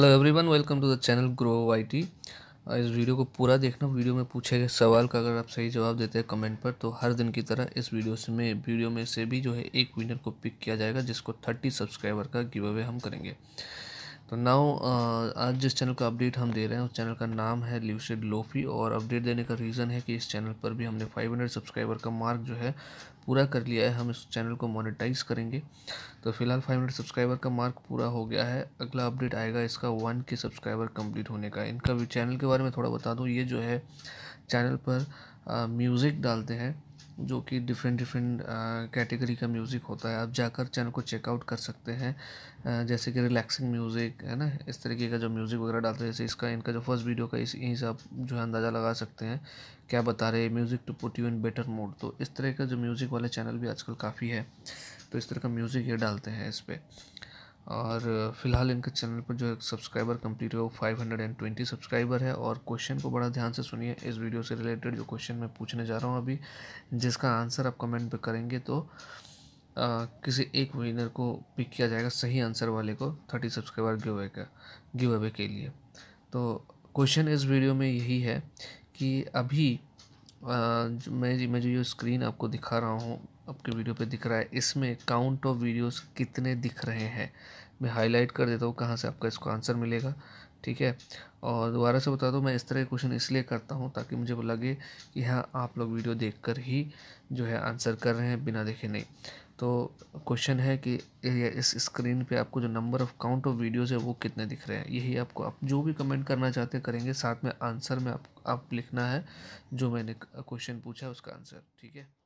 hello everyone welcome to the channel grow IT इस वीडियो को पूरा देखना वीडियो में पूछे गए सवाल का अगर आप सही जवाब देते हैं कमेंट पर तो हर दिन की तरह इस वीडियो से में वीडियो में से भी जो है एक विनर को पिक किया जाएगा जिसको थर्टी सब्सक्राइबर का गिव अवे हम करेंगे तो नाउ uh, आज जिस चैनल का अपडेट हम दे रहे हैं उस चैनल का नाम है ल्यूसिड लोफी और अपडेट देने का रीज़न है कि इस चैनल पर भी हमने 500 सब्सक्राइबर का मार्क जो है पूरा कर लिया है हम इस चैनल को मोनेटाइज करेंगे तो फिलहाल 500 सब्सक्राइबर का मार्क पूरा हो गया है अगला अपडेट आएगा इसका वन के सब्सक्राइबर कम्प्लीट होने का इनका चैनल के बारे में थोड़ा बता दूँ ये जो है चैनल पर म्यूज़िक uh, डालते हैं जो कि डिफरेंट डिफरेंट कैटेगरी का म्यूज़िक होता है आप जाकर चैनल को चेकआउट कर सकते हैं uh, जैसे कि रिलैक्सिंग म्यूज़िक है ना इस तरीके का जो म्यूज़िक वगैरह डालते हैं जैसे इसका इनका जो फर्स्ट वीडियो का इस यहीं से आप जो है अंदाज़ा लगा सकते हैं क्या बता रहे हैं music to put you in better mode तो इस तरह का जो म्यूज़िक वाले चैनल भी आजकल काफ़ी है तो इस तरह का म्यूज़िक ये डालते हैं इस पर और फिलहाल इनके चैनल पर जो सब्सक्राइबर कंप्लीट है वो five hundred and twenty subscriber है और क्वेश्चन को बड़ा ध्यान से सुनिए इस वीडियो से रिलेटेड जो क्वेश्चन मैं पूछने जा रहा हूँ अभी जिसका आंसर आप कमेंट पर करेंगे तो आ, किसी एक विनर को पिक किया जाएगा सही आंसर वाले को थर्टी सब्सक्राइबर गिव अवे का गिव अवे के लिए तो क्वेश्चन इस वीडियो में यही है कि अभी आ, मैं मैं जो ये स्क्रीन आपको दिखा रहा हूँ आपके वीडियो पे दिख रहा है इसमें काउंट ऑफ वीडियोस कितने दिख रहे हैं मैं हाईलाइट कर देता हूँ कहाँ से आपका इसको आंसर मिलेगा ठीक है और दोबारा से बता दूँ मैं इस तरह के क्वेश्चन इसलिए करता हूँ ताकि मुझे लगे कि हाँ आप लोग वीडियो देख कर ही जो है आंसर कर रहे हैं बिना देखे नहीं तो क्वेश्चन है कि इस स्क्रीन पे आपको जो number of count of videos है वो कितने दिख रहे हैं यही आपको आप जो भी कमेंट करना चाहते हैं करेंगे साथ में आंसर में आप आप लिखना है जो मैंने क्वेश्चन पूछा है उसका आंसर ठीक है